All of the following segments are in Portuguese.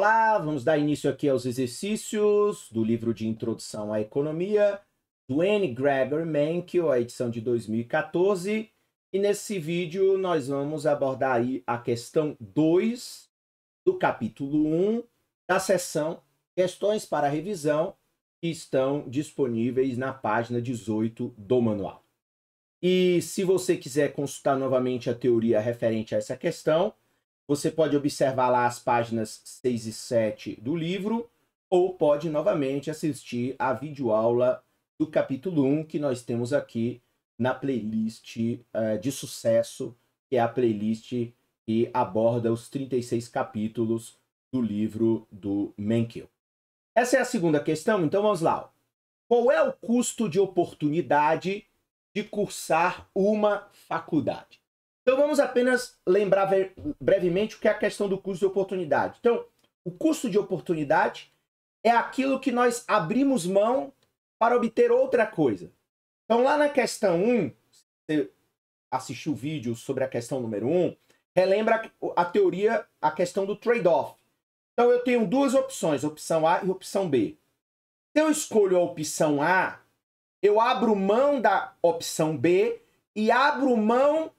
Olá, vamos dar início aqui aos exercícios do livro de Introdução à Economia, do N. Gregor Mankiw, a edição de 2014. E nesse vídeo nós vamos abordar aí a questão 2 do capítulo 1 um, da sessão. Questões para Revisão, que estão disponíveis na página 18 do manual. E se você quiser consultar novamente a teoria referente a essa questão, você pode observar lá as páginas 6 e 7 do livro, ou pode novamente assistir a videoaula do capítulo 1 que nós temos aqui na playlist uh, de sucesso, que é a playlist que aborda os 36 capítulos do livro do Menkel. Essa é a segunda questão, então vamos lá. Qual é o custo de oportunidade de cursar uma faculdade? Então vamos apenas lembrar brevemente o que é a questão do custo de oportunidade. Então, o custo de oportunidade é aquilo que nós abrimos mão para obter outra coisa. Então, lá na questão 1, você assistiu o vídeo sobre a questão número 1, relembra a teoria, a questão do trade-off. Então, eu tenho duas opções, opção A e opção B. Se eu escolho a opção A, eu abro mão da opção B e abro mão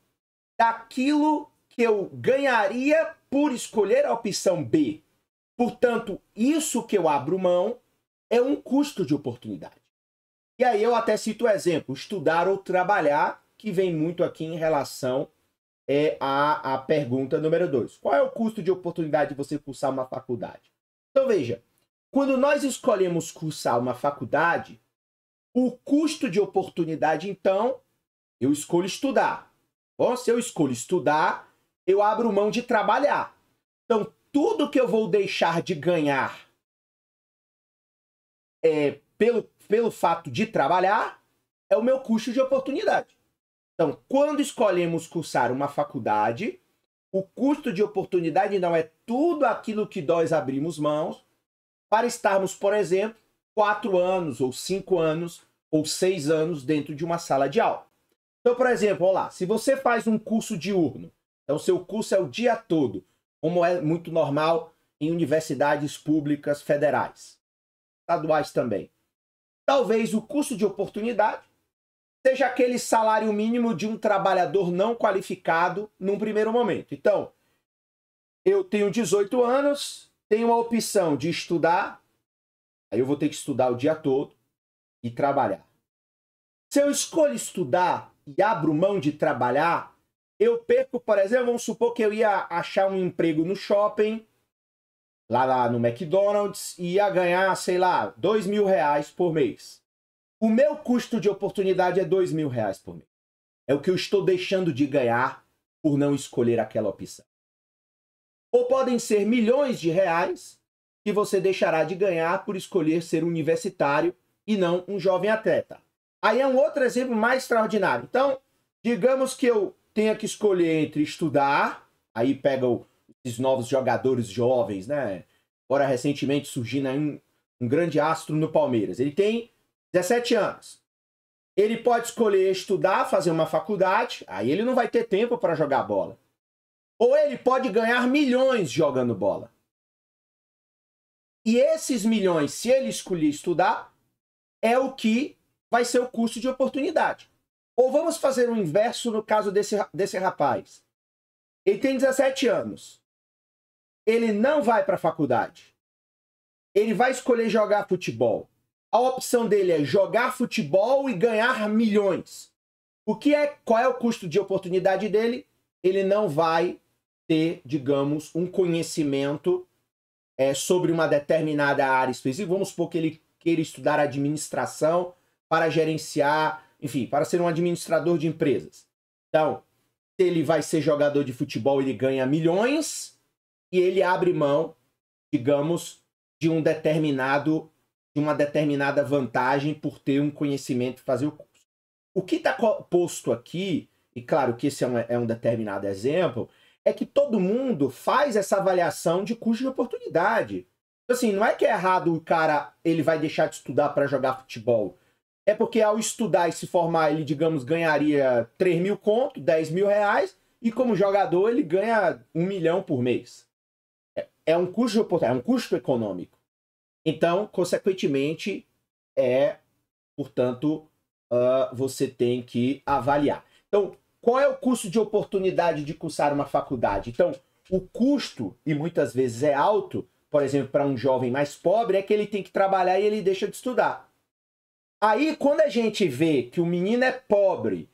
daquilo que eu ganharia por escolher a opção B. Portanto, isso que eu abro mão é um custo de oportunidade. E aí eu até cito o exemplo, estudar ou trabalhar, que vem muito aqui em relação é, à, à pergunta número 2. Qual é o custo de oportunidade de você cursar uma faculdade? Então veja, quando nós escolhemos cursar uma faculdade, o custo de oportunidade, então, eu escolho estudar. Bom, se eu escolho estudar, eu abro mão de trabalhar. Então, tudo que eu vou deixar de ganhar é, pelo, pelo fato de trabalhar é o meu custo de oportunidade. Então, quando escolhemos cursar uma faculdade, o custo de oportunidade não é tudo aquilo que nós abrimos mãos para estarmos, por exemplo, quatro anos, ou cinco anos, ou seis anos dentro de uma sala de aula. Então, por exemplo, olha lá, se você faz um curso diurno, então seu curso é o dia todo, como é muito normal em universidades públicas federais, estaduais também. Talvez o custo de oportunidade seja aquele salário mínimo de um trabalhador não qualificado num primeiro momento. Então, eu tenho 18 anos, tenho a opção de estudar, aí eu vou ter que estudar o dia todo e trabalhar. Se eu escolho estudar, e abro mão de trabalhar, eu perco, por exemplo, vamos supor que eu ia achar um emprego no shopping, lá, lá no McDonald's, e ia ganhar, sei lá, dois mil reais por mês. O meu custo de oportunidade é dois mil reais por mês. É o que eu estou deixando de ganhar por não escolher aquela opção. Ou podem ser milhões de reais que você deixará de ganhar por escolher ser universitário e não um jovem atleta. Aí é um outro exemplo mais extraordinário. Então, digamos que eu tenha que escolher entre estudar, aí pega esses novos jogadores jovens, né? Agora recentemente surgindo um, um grande astro no Palmeiras. Ele tem 17 anos. Ele pode escolher estudar, fazer uma faculdade, aí ele não vai ter tempo para jogar bola. Ou ele pode ganhar milhões jogando bola. E esses milhões, se ele escolher estudar, é o que vai ser o custo de oportunidade. Ou vamos fazer o inverso no caso desse, desse rapaz. Ele tem 17 anos. Ele não vai para a faculdade. Ele vai escolher jogar futebol. A opção dele é jogar futebol e ganhar milhões. O que é, qual é o custo de oportunidade dele? Ele não vai ter, digamos, um conhecimento é, sobre uma determinada área específica. Vamos supor que ele queira estudar administração para gerenciar, enfim, para ser um administrador de empresas. Então, se ele vai ser jogador de futebol, ele ganha milhões e ele abre mão, digamos, de um determinado de uma determinada vantagem por ter um conhecimento e fazer o curso. O que está posto aqui, e claro que esse é um, é um determinado exemplo, é que todo mundo faz essa avaliação de custo de oportunidade. Então, assim, não é que é errado o cara, ele vai deixar de estudar para jogar futebol é porque ao estudar e se formar, ele, digamos, ganharia 3 mil conto, 10 mil reais, e como jogador ele ganha 1 milhão por mês. É, é um custo, é um custo econômico. Então, consequentemente, é, portanto, uh, você tem que avaliar. Então, qual é o custo de oportunidade de cursar uma faculdade? Então, o custo, e muitas vezes é alto, por exemplo, para um jovem mais pobre, é que ele tem que trabalhar e ele deixa de estudar. Aí, quando a gente vê que o menino é pobre,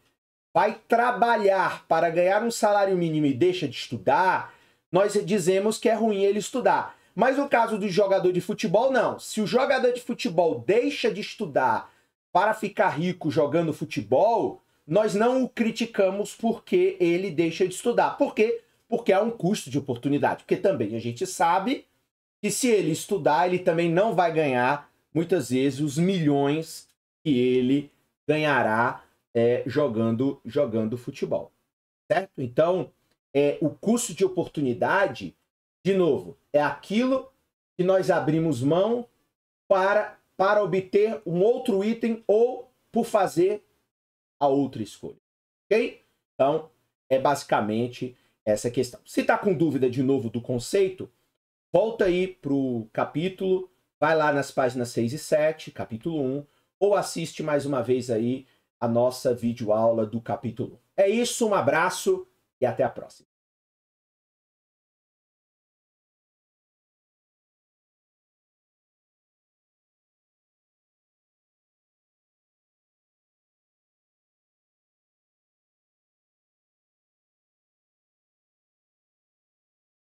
vai trabalhar para ganhar um salário mínimo e deixa de estudar, nós dizemos que é ruim ele estudar. Mas no caso do jogador de futebol, não. Se o jogador de futebol deixa de estudar para ficar rico jogando futebol, nós não o criticamos porque ele deixa de estudar. Por quê? Porque há um custo de oportunidade. Porque também a gente sabe que se ele estudar, ele também não vai ganhar muitas vezes os milhões que ele ganhará é, jogando, jogando futebol. Certo? Então, é, o custo de oportunidade, de novo, é aquilo que nós abrimos mão para, para obter um outro item ou por fazer a outra escolha. Ok? Então, é basicamente essa questão. Se está com dúvida de novo do conceito, volta aí para o capítulo, vai lá nas páginas 6 e 7, capítulo 1, ou assiste mais uma vez aí a nossa videoaula do capítulo. É isso, um abraço e até a próxima.